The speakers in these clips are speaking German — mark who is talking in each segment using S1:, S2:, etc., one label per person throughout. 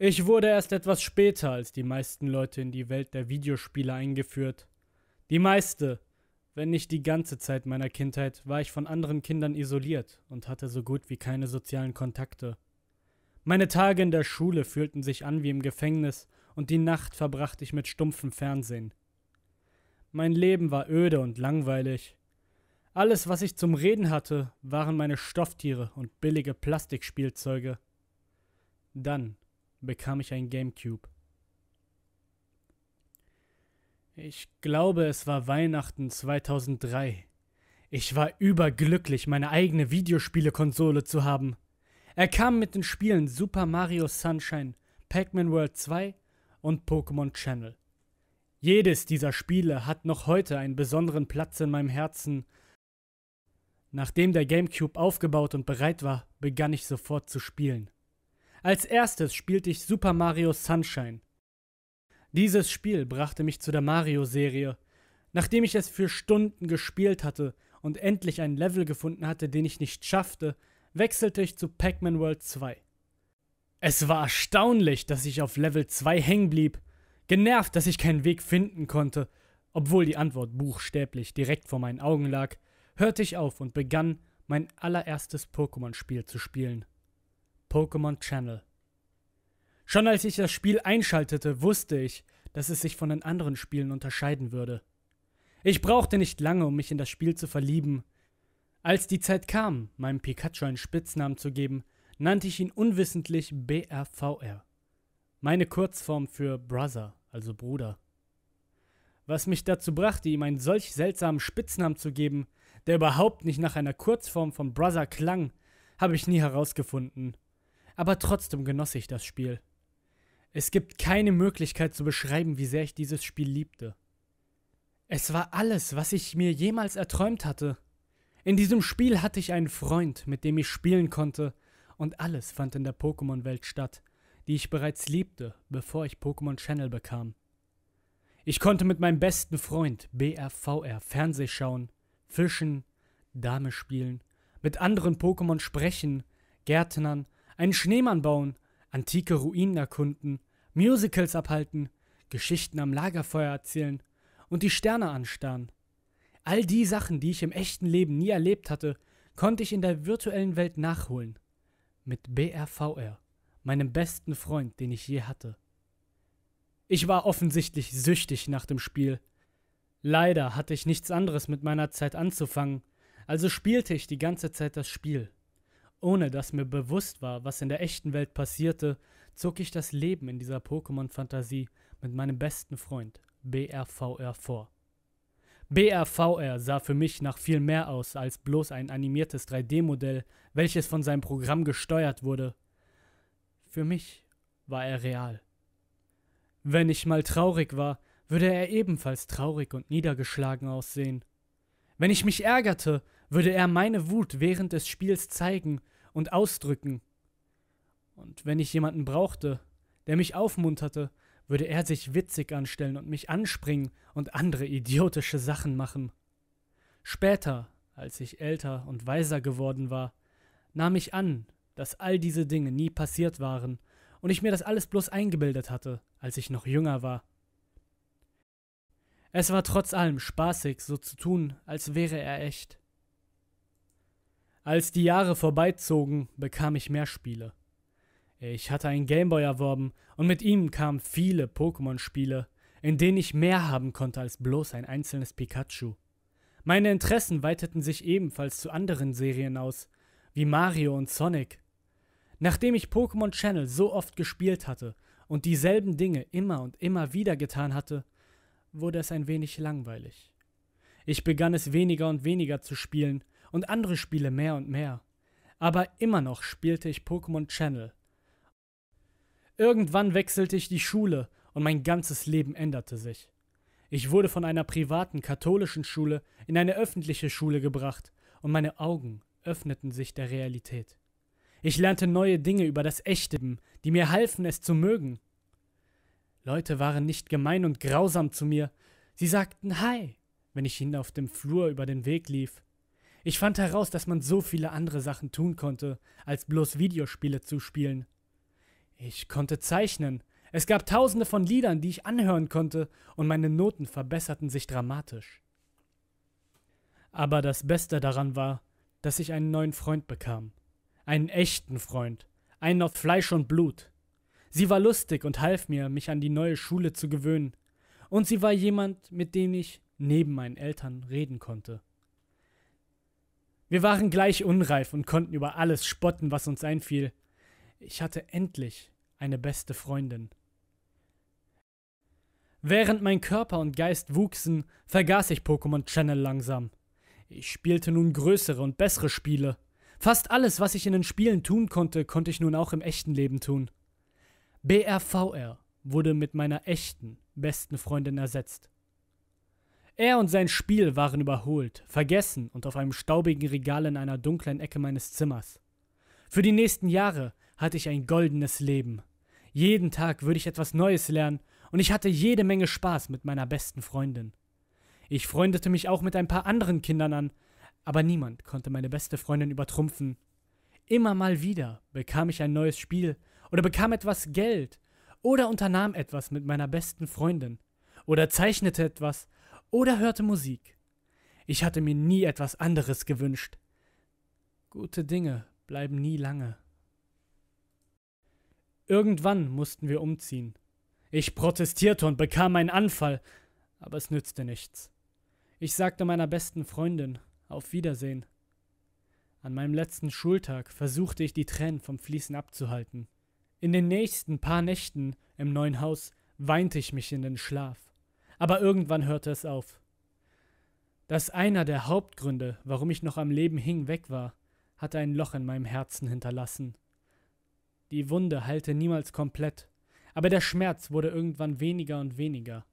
S1: Ich wurde erst etwas später als die meisten Leute in die Welt der Videospiele eingeführt. Die meiste, wenn nicht die ganze Zeit meiner Kindheit, war ich von anderen Kindern isoliert und hatte so gut wie keine sozialen Kontakte. Meine Tage in der Schule fühlten sich an wie im Gefängnis und die Nacht verbrachte ich mit stumpfem Fernsehen. Mein Leben war öde und langweilig. Alles, was ich zum Reden hatte, waren meine Stofftiere und billige Plastikspielzeuge. Dann bekam ich ein Gamecube. Ich glaube, es war Weihnachten 2003. Ich war überglücklich, meine eigene Videospielekonsole zu haben. Er kam mit den Spielen Super Mario Sunshine, Pac-Man World 2 und Pokémon Channel. Jedes dieser Spiele hat noch heute einen besonderen Platz in meinem Herzen. Nachdem der GameCube aufgebaut und bereit war, begann ich sofort zu spielen. Als erstes spielte ich Super Mario Sunshine. Dieses Spiel brachte mich zu der Mario-Serie. Nachdem ich es für Stunden gespielt hatte und endlich einen Level gefunden hatte, den ich nicht schaffte, wechselte ich zu Pac-Man World 2. Es war erstaunlich, dass ich auf Level 2 hängen blieb, genervt, dass ich keinen Weg finden konnte, obwohl die Antwort buchstäblich direkt vor meinen Augen lag, hörte ich auf und begann, mein allererstes Pokémon-Spiel zu spielen. Pokémon Channel. Schon als ich das Spiel einschaltete, wusste ich, dass es sich von den anderen Spielen unterscheiden würde. Ich brauchte nicht lange, um mich in das Spiel zu verlieben. Als die Zeit kam, meinem Pikachu einen Spitznamen zu geben, nannte ich ihn unwissentlich BRVR. Meine Kurzform für Brother, also Bruder. Was mich dazu brachte, ihm einen solch seltsamen Spitznamen zu geben, der überhaupt nicht nach einer Kurzform von Brother klang, habe ich nie herausgefunden aber trotzdem genoss ich das Spiel. Es gibt keine Möglichkeit zu beschreiben, wie sehr ich dieses Spiel liebte. Es war alles, was ich mir jemals erträumt hatte. In diesem Spiel hatte ich einen Freund, mit dem ich spielen konnte, und alles fand in der Pokémon-Welt statt, die ich bereits liebte, bevor ich Pokémon Channel bekam. Ich konnte mit meinem besten Freund BRVR Fernseh schauen, fischen, Dame spielen, mit anderen Pokémon sprechen, Gärtnern einen Schneemann bauen, antike Ruinen erkunden, Musicals abhalten, Geschichten am Lagerfeuer erzählen und die Sterne anstarren. All die Sachen, die ich im echten Leben nie erlebt hatte, konnte ich in der virtuellen Welt nachholen. Mit BRVR, meinem besten Freund, den ich je hatte. Ich war offensichtlich süchtig nach dem Spiel. Leider hatte ich nichts anderes mit meiner Zeit anzufangen, also spielte ich die ganze Zeit das Spiel. Ohne dass mir bewusst war, was in der echten Welt passierte, zog ich das Leben in dieser Pokémon-Fantasie mit meinem besten Freund BRVR vor. BRVR sah für mich nach viel mehr aus als bloß ein animiertes 3D-Modell, welches von seinem Programm gesteuert wurde. Für mich war er real. Wenn ich mal traurig war, würde er ebenfalls traurig und niedergeschlagen aussehen. Wenn ich mich ärgerte, würde er meine Wut während des Spiels zeigen und ausdrücken. Und wenn ich jemanden brauchte, der mich aufmunterte, würde er sich witzig anstellen und mich anspringen und andere idiotische Sachen machen. Später, als ich älter und weiser geworden war, nahm ich an, dass all diese Dinge nie passiert waren und ich mir das alles bloß eingebildet hatte, als ich noch jünger war. Es war trotz allem spaßig, so zu tun, als wäre er echt. Als die Jahre vorbeizogen, bekam ich mehr Spiele. Ich hatte einen Gameboy erworben und mit ihm kamen viele Pokémon-Spiele, in denen ich mehr haben konnte als bloß ein einzelnes Pikachu. Meine Interessen weiteten sich ebenfalls zu anderen Serien aus, wie Mario und Sonic. Nachdem ich Pokémon Channel so oft gespielt hatte und dieselben Dinge immer und immer wieder getan hatte, wurde es ein wenig langweilig. Ich begann es weniger und weniger zu spielen und andere Spiele mehr und mehr. Aber immer noch spielte ich Pokémon Channel. Irgendwann wechselte ich die Schule und mein ganzes Leben änderte sich. Ich wurde von einer privaten katholischen Schule in eine öffentliche Schule gebracht und meine Augen öffneten sich der Realität. Ich lernte neue Dinge über das echte die mir halfen, es zu mögen. Leute waren nicht gemein und grausam zu mir. Sie sagten Hi, wenn ich ihnen auf dem Flur über den Weg lief ich fand heraus, dass man so viele andere Sachen tun konnte, als bloß Videospiele zu spielen. Ich konnte zeichnen. Es gab tausende von Liedern, die ich anhören konnte, und meine Noten verbesserten sich dramatisch. Aber das Beste daran war, dass ich einen neuen Freund bekam. Einen echten Freund, einen auf Fleisch und Blut. Sie war lustig und half mir, mich an die neue Schule zu gewöhnen. Und sie war jemand, mit dem ich neben meinen Eltern reden konnte. Wir waren gleich unreif und konnten über alles spotten, was uns einfiel. Ich hatte endlich eine beste Freundin. Während mein Körper und Geist wuchsen, vergaß ich Pokémon Channel langsam. Ich spielte nun größere und bessere Spiele. Fast alles, was ich in den Spielen tun konnte, konnte ich nun auch im echten Leben tun. BRVR wurde mit meiner echten, besten Freundin ersetzt. Er und sein Spiel waren überholt, vergessen und auf einem staubigen Regal in einer dunklen Ecke meines Zimmers. Für die nächsten Jahre hatte ich ein goldenes Leben. Jeden Tag würde ich etwas Neues lernen und ich hatte jede Menge Spaß mit meiner besten Freundin. Ich freundete mich auch mit ein paar anderen Kindern an, aber niemand konnte meine beste Freundin übertrumpfen. Immer mal wieder bekam ich ein neues Spiel oder bekam etwas Geld oder unternahm etwas mit meiner besten Freundin oder zeichnete etwas oder hörte Musik. Ich hatte mir nie etwas anderes gewünscht. Gute Dinge bleiben nie lange. Irgendwann mussten wir umziehen. Ich protestierte und bekam einen Anfall, aber es nützte nichts. Ich sagte meiner besten Freundin auf Wiedersehen. An meinem letzten Schultag versuchte ich die Tränen vom Fließen abzuhalten. In den nächsten paar Nächten im neuen Haus weinte ich mich in den Schlaf. Aber irgendwann hörte es auf. Dass einer der Hauptgründe, warum ich noch am Leben hing, weg war, hatte ein Loch in meinem Herzen hinterlassen. Die Wunde heilte niemals komplett, aber der Schmerz wurde irgendwann weniger und weniger.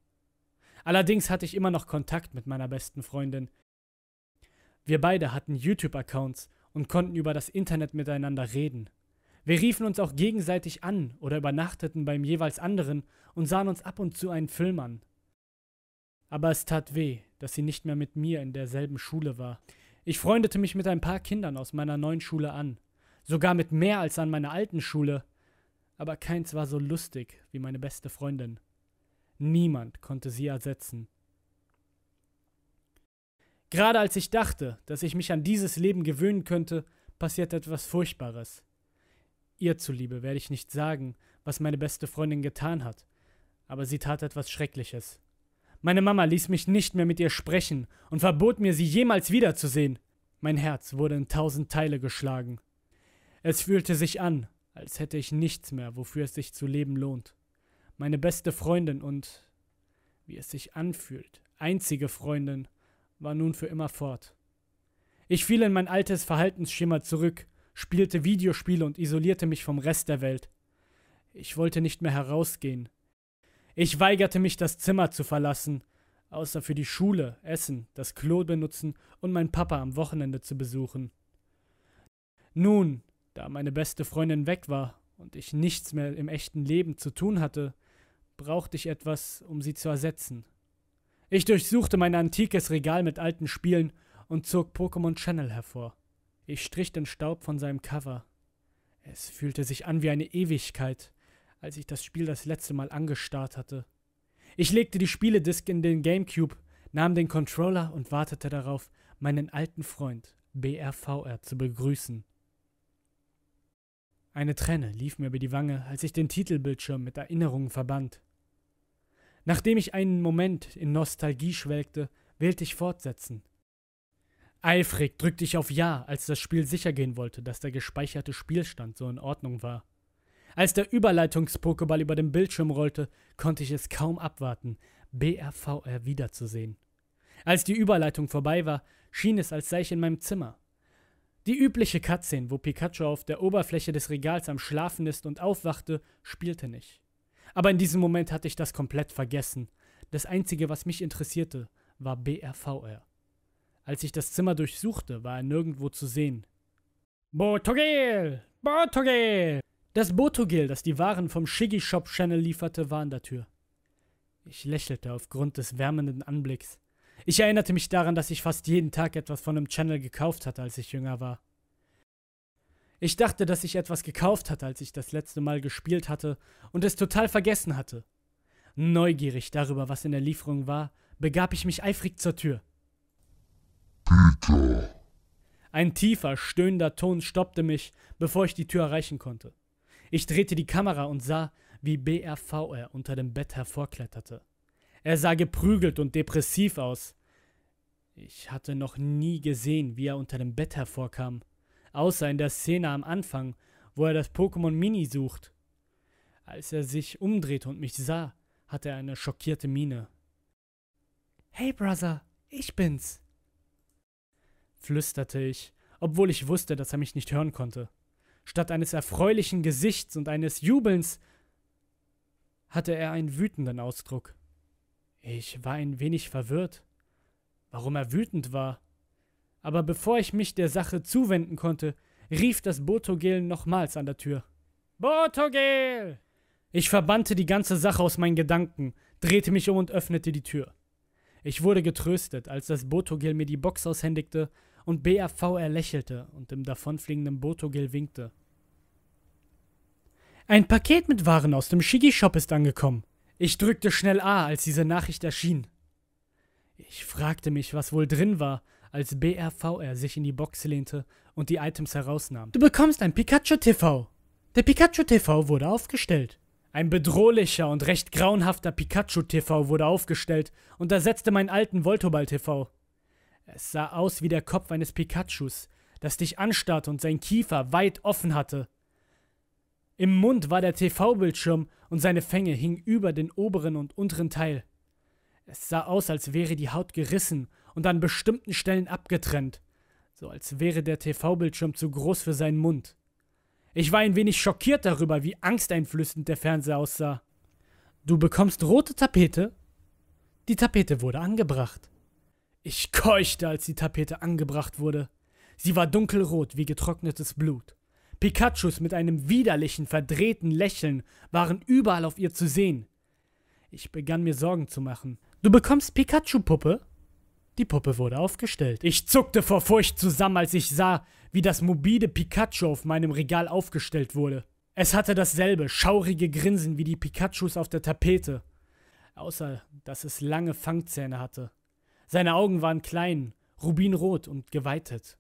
S1: Allerdings hatte ich immer noch Kontakt mit meiner besten Freundin. Wir beide hatten YouTube-Accounts und konnten über das Internet miteinander reden. Wir riefen uns auch gegenseitig an oder übernachteten beim jeweils anderen und sahen uns ab und zu einen Film an aber es tat weh, dass sie nicht mehr mit mir in derselben Schule war. Ich freundete mich mit ein paar Kindern aus meiner neuen Schule an, sogar mit mehr als an meiner alten Schule, aber keins war so lustig wie meine beste Freundin. Niemand konnte sie ersetzen. Gerade als ich dachte, dass ich mich an dieses Leben gewöhnen könnte, passiert etwas Furchtbares. Ihr zuliebe werde ich nicht sagen, was meine beste Freundin getan hat, aber sie tat etwas Schreckliches. Meine Mama ließ mich nicht mehr mit ihr sprechen und verbot mir, sie jemals wiederzusehen. Mein Herz wurde in tausend Teile geschlagen. Es fühlte sich an, als hätte ich nichts mehr, wofür es sich zu leben lohnt. Meine beste Freundin und, wie es sich anfühlt, einzige Freundin, war nun für immer fort. Ich fiel in mein altes Verhaltensschema zurück, spielte Videospiele und isolierte mich vom Rest der Welt. Ich wollte nicht mehr herausgehen, ich weigerte mich, das Zimmer zu verlassen, außer für die Schule, Essen, das Klo benutzen und meinen Papa am Wochenende zu besuchen. Nun, da meine beste Freundin weg war und ich nichts mehr im echten Leben zu tun hatte, brauchte ich etwas, um sie zu ersetzen. Ich durchsuchte mein antikes Regal mit alten Spielen und zog Pokémon Channel hervor. Ich strich den Staub von seinem Cover. Es fühlte sich an wie eine Ewigkeit als ich das Spiel das letzte Mal angestarrt hatte. Ich legte die Spieledisk in den Gamecube, nahm den Controller und wartete darauf, meinen alten Freund BRVR zu begrüßen. Eine Träne lief mir über die Wange, als ich den Titelbildschirm mit Erinnerungen verband. Nachdem ich einen Moment in Nostalgie schwelgte, wählte ich fortsetzen. Eifrig drückte ich auf Ja, als das Spiel sicher gehen wollte, dass der gespeicherte Spielstand so in Ordnung war. Als der Überleitungs-Pokéball über den Bildschirm rollte, konnte ich es kaum abwarten, BRVR wiederzusehen. Als die Überleitung vorbei war, schien es, als sei ich in meinem Zimmer. Die übliche Cutscene, wo Pikachu auf der Oberfläche des Regals am Schlafen ist und aufwachte, spielte nicht. Aber in diesem Moment hatte ich das komplett vergessen. Das Einzige, was mich interessierte, war BRVR. Als ich das Zimmer durchsuchte, war er nirgendwo zu sehen. Botogel! Botogel! Das Botogel, das die Waren vom Shiggy Shop Channel lieferte, war an der Tür. Ich lächelte aufgrund des wärmenden Anblicks. Ich erinnerte mich daran, dass ich fast jeden Tag etwas von dem Channel gekauft hatte, als ich jünger war. Ich dachte, dass ich etwas gekauft hatte, als ich das letzte Mal gespielt hatte und es total vergessen hatte. Neugierig darüber, was in der Lieferung war, begab ich mich eifrig zur Tür. Peter. Ein tiefer, stöhnender Ton stoppte mich, bevor ich die Tür erreichen konnte. Ich drehte die Kamera und sah, wie BRVR unter dem Bett hervorkletterte. Er sah geprügelt und depressiv aus. Ich hatte noch nie gesehen, wie er unter dem Bett hervorkam, außer in der Szene am Anfang, wo er das Pokémon Mini sucht. Als er sich umdrehte und mich sah, hatte er eine schockierte Miene. Hey, Brother, ich bin's, flüsterte ich, obwohl ich wusste, dass er mich nicht hören konnte. Statt eines erfreulichen Gesichts und eines Jubelns hatte er einen wütenden Ausdruck. Ich war ein wenig verwirrt, warum er wütend war. Aber bevor ich mich der Sache zuwenden konnte, rief das Botogel nochmals an der Tür. Botogel! Ich verbannte die ganze Sache aus meinen Gedanken, drehte mich um und öffnete die Tür. Ich wurde getröstet, als das Botogel mir die Box aushändigte und BAV lächelte und dem davonfliegenden Botogil winkte. Ein Paket mit Waren aus dem Shigi-Shop ist angekommen. Ich drückte schnell A, als diese Nachricht erschien. Ich fragte mich, was wohl drin war, als BRVR sich in die Box lehnte und die Items herausnahm. Du bekommst ein Pikachu TV. Der Pikachu TV wurde aufgestellt. Ein bedrohlicher und recht grauenhafter Pikachu TV wurde aufgestellt und ersetzte meinen alten Voltoball TV. Es sah aus wie der Kopf eines Pikachus, das dich anstarrte und sein Kiefer weit offen hatte. Im Mund war der TV-Bildschirm und seine Fänge hingen über den oberen und unteren Teil. Es sah aus, als wäre die Haut gerissen und an bestimmten Stellen abgetrennt, so als wäre der TV-Bildschirm zu groß für seinen Mund. Ich war ein wenig schockiert darüber, wie angsteinflößend der Fernseher aussah. Du bekommst rote Tapete? Die Tapete wurde angebracht. Ich keuchte, als die Tapete angebracht wurde. Sie war dunkelrot wie getrocknetes Blut. Pikachus mit einem widerlichen, verdrehten Lächeln waren überall auf ihr zu sehen. Ich begann mir Sorgen zu machen. Du bekommst Pikachu-Puppe? Die Puppe wurde aufgestellt. Ich zuckte vor Furcht zusammen, als ich sah, wie das mobile Pikachu auf meinem Regal aufgestellt wurde. Es hatte dasselbe schaurige Grinsen wie die Pikachus auf der Tapete, außer dass es lange Fangzähne hatte. Seine Augen waren klein, rubinrot und geweitet.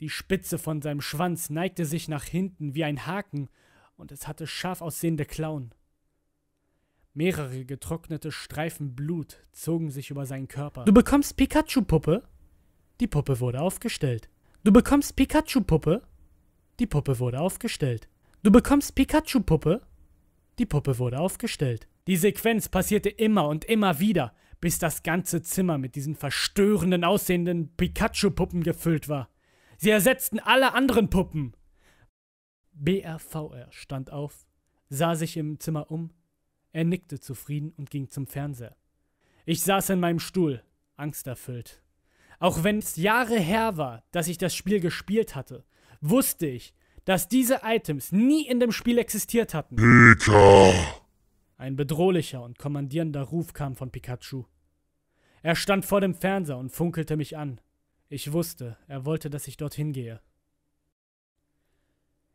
S1: Die Spitze von seinem Schwanz neigte sich nach hinten wie ein Haken, und es hatte scharf aussehende Klauen. Mehrere getrocknete Streifen Blut zogen sich über seinen Körper. Du bekommst Pikachu-Puppe? Die Puppe wurde aufgestellt. Du bekommst Pikachu-Puppe? Die Puppe wurde aufgestellt. Du bekommst Pikachu-Puppe? Die Puppe wurde aufgestellt. Die Sequenz passierte immer und immer wieder bis das ganze Zimmer mit diesen verstörenden aussehenden Pikachu-Puppen gefüllt war. Sie ersetzten alle anderen Puppen. BRVR stand auf, sah sich im Zimmer um, er nickte zufrieden und ging zum Fernseher. Ich saß in meinem Stuhl, angsterfüllt. Auch wenn es Jahre her war, dass ich das Spiel gespielt hatte, wusste ich, dass diese Items nie in dem Spiel existiert hatten. Peter. Ein bedrohlicher und kommandierender Ruf kam von Pikachu. Er stand vor dem Fernseher und funkelte mich an. Ich wusste, er wollte, dass ich dorthin gehe.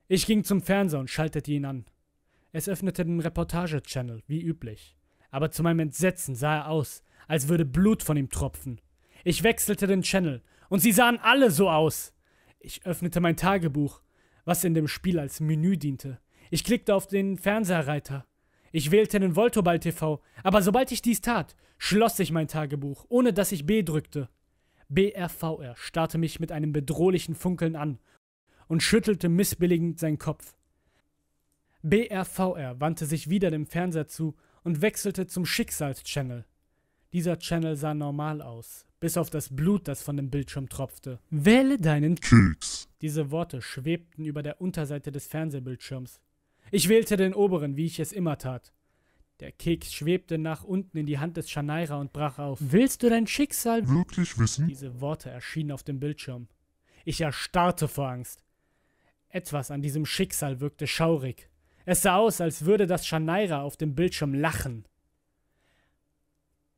S1: Ich ging zum Fernseher und schaltete ihn an. Es öffnete den Reportage-Channel, wie üblich. Aber zu meinem Entsetzen sah er aus, als würde Blut von ihm tropfen. Ich wechselte den Channel und sie sahen alle so aus. Ich öffnete mein Tagebuch, was in dem Spiel als Menü diente. Ich klickte auf den Fernseherreiter. Ich wählte den Voltoball TV, aber sobald ich dies tat, schloss ich mein Tagebuch, ohne dass ich B drückte. BRVR starrte mich mit einem bedrohlichen Funkeln an und schüttelte missbilligend seinen Kopf. BRVR wandte sich wieder dem Fernseher zu und wechselte zum Schicksalschannel. Dieser Channel sah normal aus, bis auf das Blut, das von dem Bildschirm tropfte. Wähle deinen Keks. Diese Worte schwebten über der Unterseite des Fernsehbildschirms. Ich wählte den oberen, wie ich es immer tat. Der Keks schwebte nach unten in die Hand des Schaneira und brach auf. Willst du dein Schicksal wirklich wissen? Diese Worte erschienen auf dem Bildschirm. Ich erstarrte vor Angst. Etwas an diesem Schicksal wirkte schaurig. Es sah aus, als würde das Schaneira auf dem Bildschirm lachen.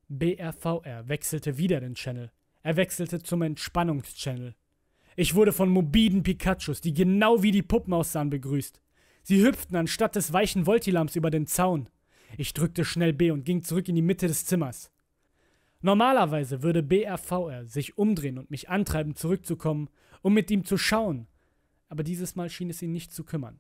S1: BRVR wechselte wieder den Channel. Er wechselte zum Entspannungschannel. Ich wurde von mobiden Pikachus, die genau wie die Puppen aussahen, begrüßt. Sie hüpften anstatt des weichen Voltilams über den Zaun. Ich drückte schnell B und ging zurück in die Mitte des Zimmers. Normalerweise würde BRVR sich umdrehen und mich antreiben, zurückzukommen, um mit ihm zu schauen, aber dieses Mal schien es ihn nicht zu kümmern.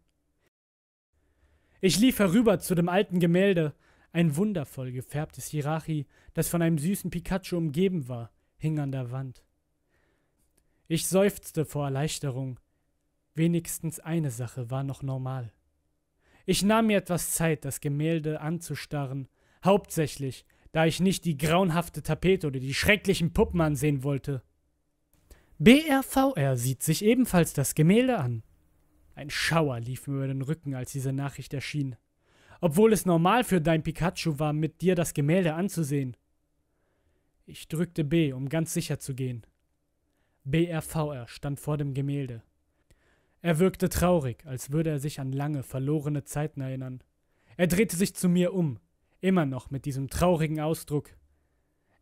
S1: Ich lief herüber zu dem alten Gemälde. Ein wundervoll gefärbtes Hierarchie, das von einem süßen Pikachu umgeben war, hing an der Wand. Ich seufzte vor Erleichterung, Wenigstens eine Sache war noch normal. Ich nahm mir etwas Zeit, das Gemälde anzustarren, hauptsächlich, da ich nicht die grauenhafte Tapete oder die schrecklichen Puppen ansehen wollte. BRVR sieht sich ebenfalls das Gemälde an. Ein Schauer lief mir über den Rücken, als diese Nachricht erschien. Obwohl es normal für dein Pikachu war, mit dir das Gemälde anzusehen. Ich drückte B, um ganz sicher zu gehen. BRVR stand vor dem Gemälde. Er wirkte traurig, als würde er sich an lange verlorene Zeiten erinnern. Er drehte sich zu mir um, immer noch mit diesem traurigen Ausdruck.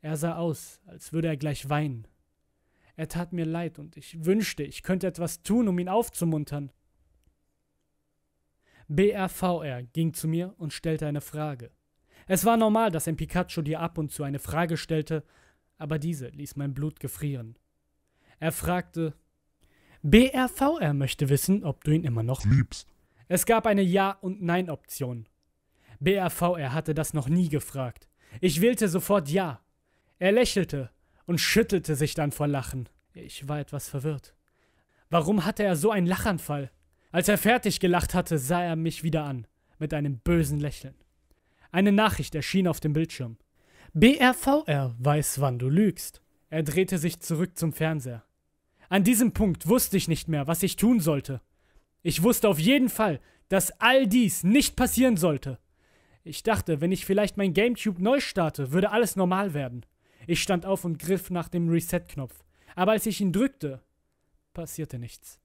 S1: Er sah aus, als würde er gleich weinen. Er tat mir leid und ich wünschte, ich könnte etwas tun, um ihn aufzumuntern. BRVR ging zu mir und stellte eine Frage. Es war normal, dass ein Pikachu dir ab und zu eine Frage stellte, aber diese ließ mein Blut gefrieren. Er fragte, BRVR möchte wissen, ob du ihn immer noch liebst. Es gab eine Ja- und Nein-Option. BRVR hatte das noch nie gefragt. Ich wählte sofort Ja. Er lächelte und schüttelte sich dann vor Lachen. Ich war etwas verwirrt. Warum hatte er so einen Lachanfall? Als er fertig gelacht hatte, sah er mich wieder an, mit einem bösen Lächeln. Eine Nachricht erschien auf dem Bildschirm. BRVR weiß, wann du lügst. Er drehte sich zurück zum Fernseher. An diesem Punkt wusste ich nicht mehr, was ich tun sollte. Ich wusste auf jeden Fall, dass all dies nicht passieren sollte. Ich dachte, wenn ich vielleicht mein GameCube neu starte, würde alles normal werden. Ich stand auf und griff nach dem Reset-Knopf. Aber als ich ihn drückte, passierte nichts.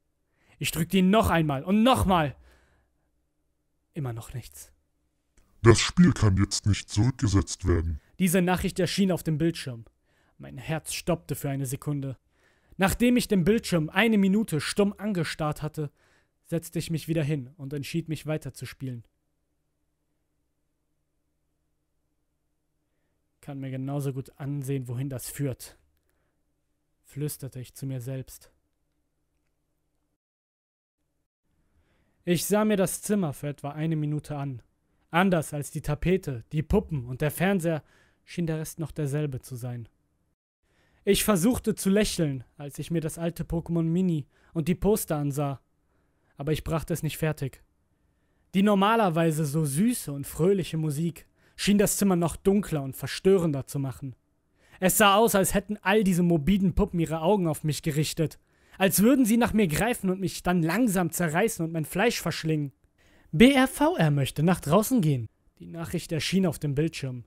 S1: Ich drückte ihn noch einmal und nochmal. Immer noch nichts. Das Spiel kann jetzt nicht zurückgesetzt werden. Diese Nachricht erschien auf dem Bildschirm. Mein Herz stoppte für eine Sekunde. Nachdem ich den Bildschirm eine Minute stumm angestarrt hatte, setzte ich mich wieder hin und entschied mich weiterzuspielen. Kann mir genauso gut ansehen, wohin das führt, flüsterte ich zu mir selbst. Ich sah mir das Zimmer für etwa eine Minute an. Anders als die Tapete, die Puppen und der Fernseher schien der Rest noch derselbe zu sein. Ich versuchte zu lächeln, als ich mir das alte Pokémon Mini und die Poster ansah, aber ich brachte es nicht fertig. Die normalerweise so süße und fröhliche Musik schien das Zimmer noch dunkler und verstörender zu machen. Es sah aus, als hätten all diese morbiden Puppen ihre Augen auf mich gerichtet, als würden sie nach mir greifen und mich dann langsam zerreißen und mein Fleisch verschlingen. BRVR möchte nach draußen gehen. Die Nachricht erschien auf dem Bildschirm.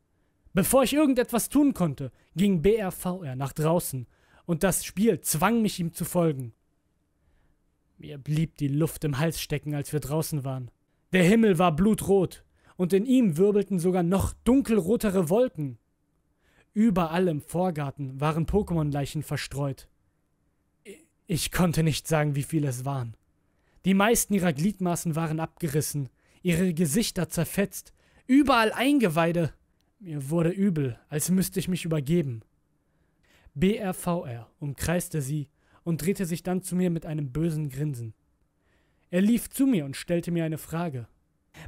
S1: Bevor ich irgendetwas tun konnte, ging BRVR nach draußen und das Spiel zwang mich ihm zu folgen. Mir blieb die Luft im Hals stecken, als wir draußen waren. Der Himmel war blutrot und in ihm wirbelten sogar noch dunkelrotere Wolken. Überall im Vorgarten waren Pokémon-Leichen verstreut. Ich konnte nicht sagen, wie viele es waren. Die meisten ihrer Gliedmaßen waren abgerissen, ihre Gesichter zerfetzt, überall Eingeweide. Mir wurde übel, als müsste ich mich übergeben. BRVR umkreiste sie und drehte sich dann zu mir mit einem bösen Grinsen. Er lief zu mir und stellte mir eine Frage.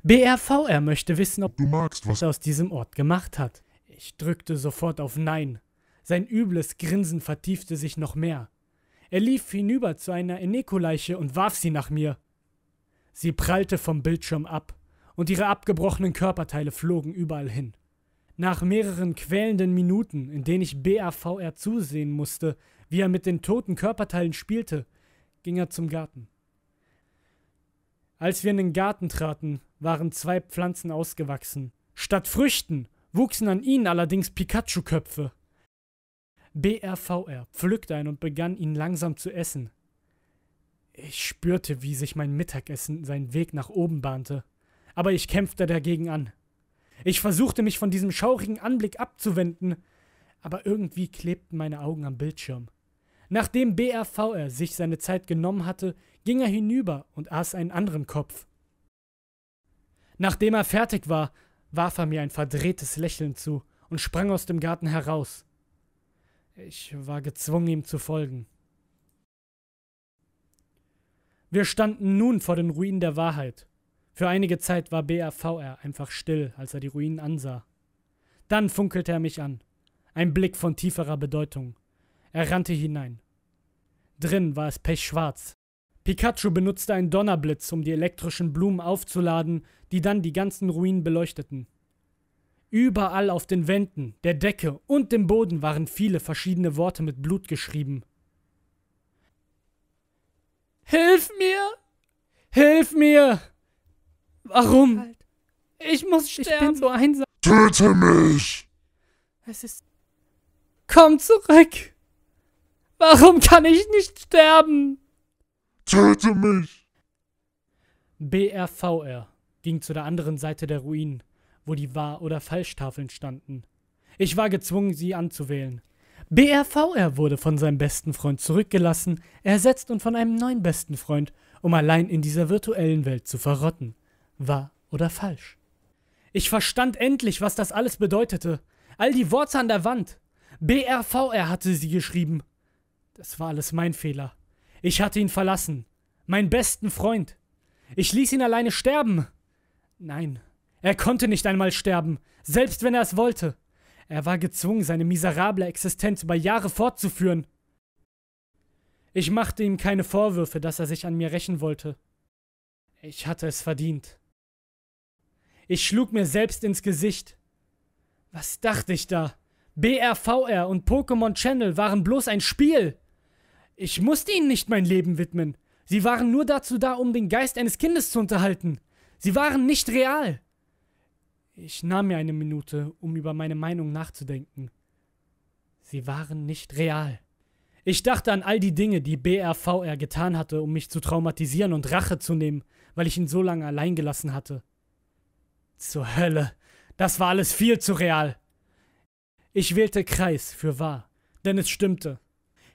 S1: BRVR möchte wissen, ob du magst, was er aus diesem Ort gemacht hat. Ich drückte sofort auf Nein. Sein übles Grinsen vertiefte sich noch mehr. Er lief hinüber zu einer Eneko-Leiche und warf sie nach mir. Sie prallte vom Bildschirm ab, und ihre abgebrochenen Körperteile flogen überall hin. Nach mehreren quälenden Minuten, in denen ich BAVR zusehen musste, wie er mit den toten Körperteilen spielte, ging er zum Garten. Als wir in den Garten traten, waren zwei Pflanzen ausgewachsen. Statt Früchten wuchsen an ihnen allerdings Pikachu-Köpfe. BRVR pflückte einen und begann ihn langsam zu essen. Ich spürte, wie sich mein Mittagessen seinen Weg nach oben bahnte, aber ich kämpfte dagegen an. Ich versuchte mich von diesem schaurigen Anblick abzuwenden, aber irgendwie klebten meine Augen am Bildschirm. Nachdem BRVR sich seine Zeit genommen hatte, ging er hinüber und aß einen anderen Kopf. Nachdem er fertig war, warf er mir ein verdrehtes Lächeln zu und sprang aus dem Garten heraus. Ich war gezwungen, ihm zu folgen. Wir standen nun vor den Ruinen der Wahrheit. Für einige Zeit war BAVR einfach still, als er die Ruinen ansah. Dann funkelte er mich an. Ein Blick von tieferer Bedeutung. Er rannte hinein. Drin war es pechschwarz. Pikachu benutzte einen Donnerblitz, um die elektrischen Blumen aufzuladen, die dann die ganzen Ruinen beleuchteten. Überall auf den Wänden, der Decke und dem Boden waren viele verschiedene Worte mit Blut geschrieben. Hilf mir! Hilf mir! Warum? Halt. Ich muss sterben. Ich bin so einsam. Töte mich! Es ist... Komm zurück! Warum kann ich nicht sterben? Töte mich! BRVR ging zu der anderen Seite der Ruinen, wo die Wahr- oder Falschtafeln standen. Ich war gezwungen, sie anzuwählen. BRVR wurde von seinem besten Freund zurückgelassen, ersetzt und von einem neuen besten Freund, um allein in dieser virtuellen Welt zu verrotten wahr oder falsch. Ich verstand endlich, was das alles bedeutete. All die Worte an der Wand. BRVR hatte sie geschrieben. Das war alles mein Fehler. Ich hatte ihn verlassen. Meinen besten Freund. Ich ließ ihn alleine sterben. Nein, er konnte nicht einmal sterben, selbst wenn er es wollte. Er war gezwungen, seine miserable Existenz über Jahre fortzuführen. Ich machte ihm keine Vorwürfe, dass er sich an mir rächen wollte. Ich hatte es verdient. Ich schlug mir selbst ins Gesicht. Was dachte ich da? BRVR und Pokémon Channel waren bloß ein Spiel. Ich musste ihnen nicht mein Leben widmen. Sie waren nur dazu da, um den Geist eines Kindes zu unterhalten. Sie waren nicht real. Ich nahm mir eine Minute, um über meine Meinung nachzudenken. Sie waren nicht real. Ich dachte an all die Dinge, die BRVR getan hatte, um mich zu traumatisieren und Rache zu nehmen, weil ich ihn so lange allein gelassen hatte. Zur Hölle. Das war alles viel zu real. Ich wählte Kreis für wahr, denn es stimmte.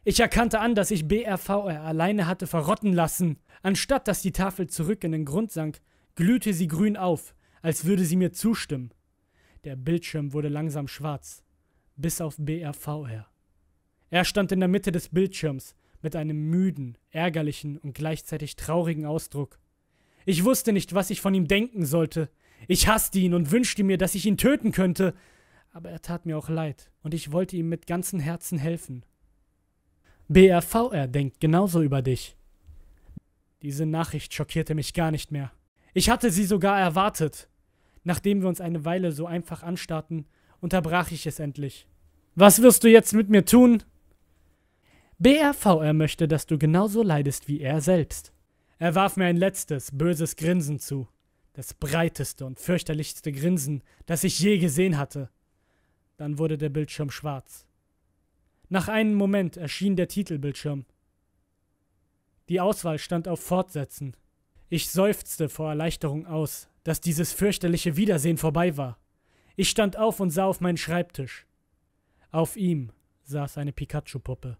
S1: Ich erkannte an, dass ich BRVR alleine hatte verrotten lassen. Anstatt dass die Tafel zurück in den Grund sank, glühte sie grün auf, als würde sie mir zustimmen. Der Bildschirm wurde langsam schwarz, bis auf BRVR. Er stand in der Mitte des Bildschirms mit einem müden, ärgerlichen und gleichzeitig traurigen Ausdruck. Ich wusste nicht, was ich von ihm denken sollte. Ich hasste ihn und wünschte mir, dass ich ihn töten könnte, aber er tat mir auch leid und ich wollte ihm mit ganzem Herzen helfen. BRVR denkt genauso über dich. Diese Nachricht schockierte mich gar nicht mehr. Ich hatte sie sogar erwartet. Nachdem wir uns eine Weile so einfach anstarrten, unterbrach ich es endlich. Was wirst du jetzt mit mir tun? BRVR möchte, dass du genauso leidest wie er selbst. Er warf mir ein letztes, böses Grinsen zu das breiteste und fürchterlichste Grinsen, das ich je gesehen hatte. Dann wurde der Bildschirm schwarz. Nach einem Moment erschien der Titelbildschirm. Die Auswahl stand auf Fortsetzen. Ich seufzte vor Erleichterung aus, dass dieses fürchterliche Wiedersehen vorbei war. Ich stand auf und sah auf meinen Schreibtisch. Auf ihm saß eine Pikachu-Puppe.